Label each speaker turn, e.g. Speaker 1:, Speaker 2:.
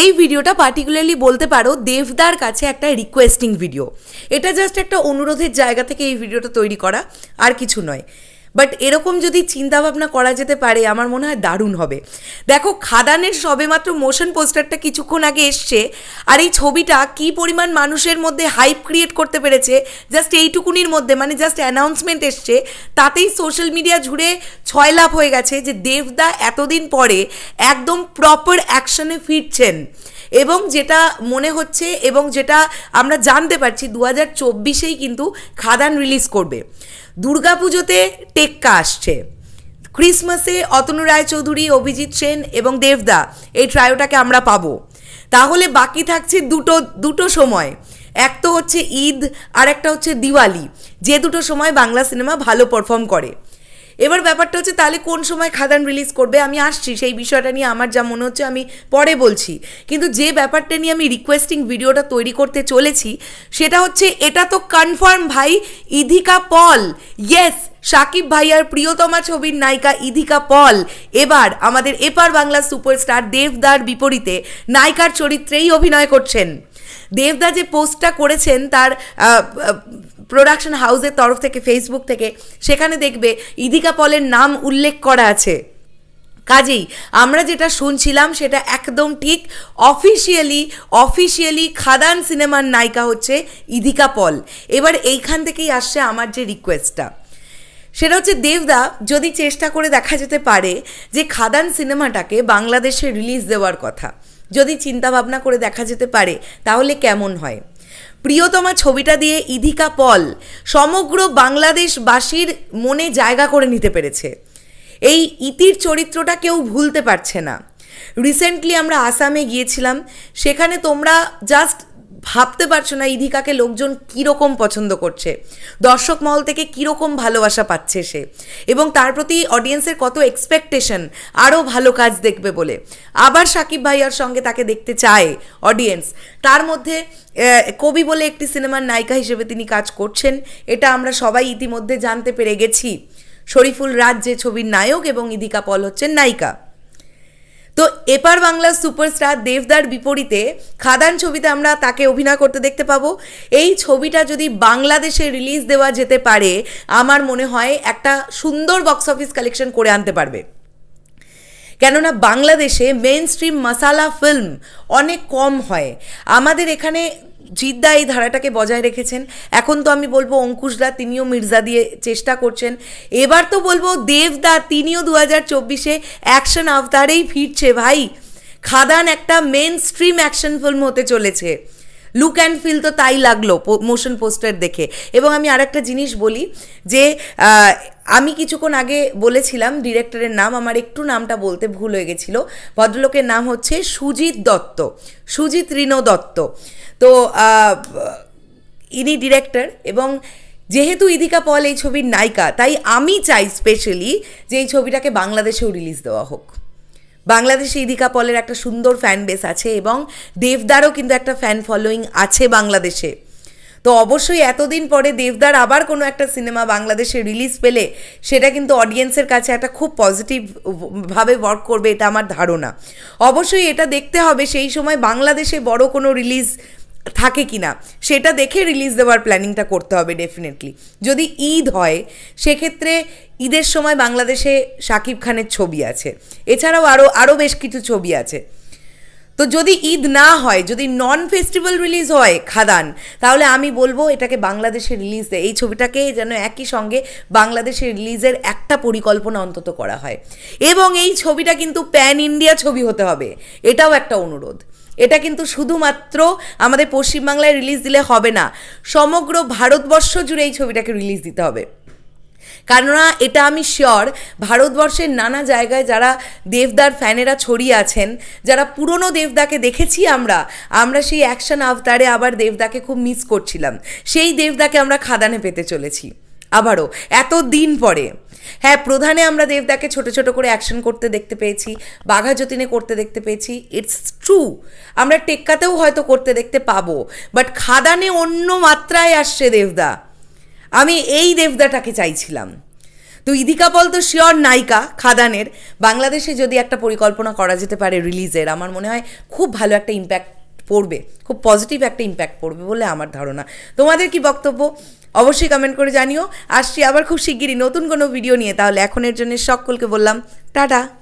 Speaker 1: এই ভিডিওটা পার্টিকুলারলি বলতে পারো দেবদার কাছে একটা রিকোয়েস্টিং ভিডিও এটা জাস্ট একটা অনুরোধের জায়গা থেকে এই ভিডিওটা তৈরি করা আর কিছু নয় বাট এরকম যদি চিন্তাভাবনা করা যেতে পারে আমার মনে হয় দারুণ হবে দেখো খাদানের মাত্র মোশন পোস্টারটা কিছুক্ষণ আগে এসছে আর এই ছবিটা কি পরিমাণ মানুষের মধ্যে হাইপ ক্রিয়েট করতে পেরেছে জাস্ট এইটুকুনির মধ্যে মানে জাস্ট অ্যানাউন্সমেন্ট এসছে তাতেই সোশ্যাল মিডিয়া জুড়ে ছয় লাভ হয়ে গেছে যে দেবদা এতদিন পরে একদম প্রপার অ্যাকশনে ফিরছেন এবং যেটা মনে হচ্ছে এবং যেটা আমরা জানতে পারছি দু হাজার চব্বিশেই কিন্তু খাদান রিলিজ করবে দুর্গাপুজোতে টেক্কা আসছে ক্রিসমাসে অতনু রায়চৌধুরী অভিজিৎ সেন এবং দেবদা এই ট্রায়োটাকে আমরা পাবো তাহলে বাকি থাকছে দুটো দুটো সময় এক তো হচ্ছে ঈদ আর একটা হচ্ছে দিওয়ালি যে দুটো সময় বাংলা সিনেমা ভালো পারফর্ম করে এবার ব্যাপারটা হচ্ছে তাহলে কোন সময় খাদান রিলিজ করবে আমি আসছি সেই বিষয়টা নিয়ে আমার যা মনে হচ্ছে আমি পরে বলছি কিন্তু যে ব্যাপারটা নিয়ে আমি রিকোয়েস্টিং ভিডিওটা তৈরি করতে চলেছি সেটা হচ্ছে এটা তো কনফার্ম ভাই ইধিকা পল ইয়েস শাকিব ভাইয়ার প্রিয়তমা ছবির নায়িকা ইধিকা পল এবার আমাদের এপার বাংলা সুপারস্টার দেবদার বিপরীতে নায়িকার চরিত্রেই অভিনয় করছেন দেবদা যে পোস্টটা করেছেন তার প্রোডাকশন হাউসের তরফ থেকে ফেসবুক থেকে সেখানে দেখবে ইদিকা পলের নাম উল্লেখ করা আছে কাজেই আমরা যেটা শুনছিলাম সেটা একদম ঠিক অফিসিয়ালি অফিসিয়ালি খাদান সিনেমার নায়িকা হচ্ছে ইদিকা পল এবার এইখান থেকেই আসছে আমার যে রিকোয়েস্টটা সেটা হচ্ছে দেবদা যদি চেষ্টা করে দেখা যেতে পারে যে খাদান সিনেমাটাকে বাংলাদেশে রিলিজ দেওয়ার কথা যদি চিন্তা ভাবনা করে দেখা যেতে পারে তাহলে কেমন হয় প্রিয়তমা ছবিটা দিয়ে ইধিকা পল সমগ্র বাংলাদেশবাসীর মনে জায়গা করে নিতে পেরেছে এই ইতির চরিত্রটা কেউ ভুলতে পারছে না রিসেন্টলি আমরা আসামে গিয়েছিলাম সেখানে তোমরা জাস্ট ভাবতে পারছো না ইধিকাকে লোকজন কীরকম পছন্দ করছে দর্শক মহল থেকে কীরকম ভালোবাসা পাচ্ছে সে এবং তার প্রতি অডিয়েন্সের কত এক্সপেকটেশন আরও ভালো কাজ দেখবে বলে আবার সাকিব ভাইয়ার সঙ্গে তাকে দেখতে চায় অডিয়েন্স তার মধ্যে কবি বলে একটি সিনেমার নায়িকা হিসেবে তিনি কাজ করছেন এটা আমরা সবাই ইতিমধ্যে জানতে পেরে গেছি শরীফুল রাজ যে ছবির নায়ক এবং ইদিকা পল হচ্ছেন নায়িকা তো এপার বাংলার সুপারস্টার দেবদার বিপরীতে খাদান ছবিতে আমরা তাকে অভিনয় করতে দেখতে পাবো এই ছবিটা যদি বাংলাদেশে রিলিজ দেওয়া যেতে পারে আমার মনে হয় একটা সুন্দর বক্স অফিস কালেকশন করে আনতে পারবে কেননা বাংলাদেশে মেন স্ট্রিম মশালা ফিল্ম অনেক কম হয় আমাদের এখানে জিদ্দা এই ধারাটাকে বজায় রেখেছেন এখন তো আমি বলবো অঙ্কুশদা তিনিও মির্জা দিয়ে চেষ্টা করছেন এবার তো বলবো দেবদা তিনিও দু হাজার চব্বিশে অ্যাকশন আফতারেই ফিরছে ভাই খাদান একটা মেন স্ট্রিম অ্যাকশন ফিল্ম হতে চলেছে লুক অ্যান্ড ফিল তো তাই লাগলো মোশন পোস্টার দেখে এবং আমি আর একটা জিনিস বলি যে আমি কিছুক্ষণ আগে বলেছিলাম ডিরেক্টরের নাম আমার একটু নামটা বলতে ভুল হয়ে গেছিল ভদ্রলোকের নাম হচ্ছে সুজিত দত্ত সুজিত ঋণ দত্ত তো ইনি ডিরেক্টর এবং যেহেতু ইদিকা পল এই ছবির নায়িকা তাই আমি চাই স্পেশালি যে এই ছবিটাকে বাংলাদেশেও রিলিজ দেওয়া হোক বাংলাদেশে ইদিকা পলের একটা সুন্দর ফ্যান বেস আছে এবং দেবদারও কিন্তু একটা ফ্যান ফলোয়িং আছে বাংলাদেশে তো অবশ্যই এতদিন পরে দেবদার আবার কোনো একটা সিনেমা বাংলাদেশে রিলিজ পেলে সেটা কিন্তু অডিয়েন্সের কাছে একটা খুব পজিটিভ ভাবে ওয়ার্ক করবে এটা আমার ধারণা অবশ্যই এটা দেখতে হবে সেই সময় বাংলাদেশে বড় কোনো রিলিজ থাকে কি না সেটা দেখে রিলিজ দেওয়ার প্ল্যানিংটা করতে হবে ডেফিনেটলি যদি ঈদ হয় সেক্ষেত্রে ঈদের সময় বাংলাদেশে শাকিব খানের ছবি আছে এছাড়াও আরও আরও বেশ কিছু ছবি আছে তো যদি ঈদ না হয় যদি নন ফেস্টিভ্যাল রিলিজ হয় খাদান তাহলে আমি বলবো এটাকে বাংলাদেশে রিলিজ দেয় এই ছবিটাকে যেন একই সঙ্গে বাংলাদেশে রিলিজের একটা পরিকল্পনা অন্তত করা হয় এবং এই ছবিটা কিন্তু প্যান ইন্ডিয়া ছবি হতে হবে এটাও একটা অনুরোধ এটা কিন্তু শুধুমাত্র আমাদের পশ্চিমবাংলায় রিলিজ দিলে হবে না সমগ্র ভারতবর্ষ জুড়ে এই ছবিটাকে রিলিজ দিতে হবে কেননা এটা আমি শিওর ভারতবর্ষের নানা জায়গায় যারা দেবদার ফ্যানেরা ছড়িয়ে আছেন যারা পুরনো দেবদাকে দেখেছি আমরা আমরা সেই অ্যাকশন আবতারে আবার দেবদাকে খুব মিস করছিলাম সেই দেবদাকে আমরা খাদানে পেতে চলেছি আবারও এত দিন পরে হ্যাঁ প্রধানে আমরা দেবদাকে ছোট ছোট করে অ্যাকশন করতে দেখতে পেয়েছি বাঘা যতীনে করতে দেখতে পেয়েছি ইটস ট্রু আমরা টেক্কাতেও হয়তো করতে দেখতে পাবো বাট খাদানে অন্য মাত্রায় আসছে দেবদা আমি এই দেবদাটাকে চাইছিলাম তো ইদিকা বল তো শিওর নায়িকা খাদানের বাংলাদেশে যদি একটা পরিকল্পনা করা যেতে পারে রিলিজের আমার মনে হয় খুব ভালো একটা ইম্প্যাক্ট পড়বে খুব পজিটিভ একটা ইম্প্যাক্ট পড়বে বলে আমার ধারণা তোমাদের কি বক্তব্য অবশ্যই কমেন্ট করে জানিও আসছি আবার খুব শিগগিরই নতুন কোনো ভিডিও নিয়ে তাহলে এখনের জন্য সকলকে বললাম টাটা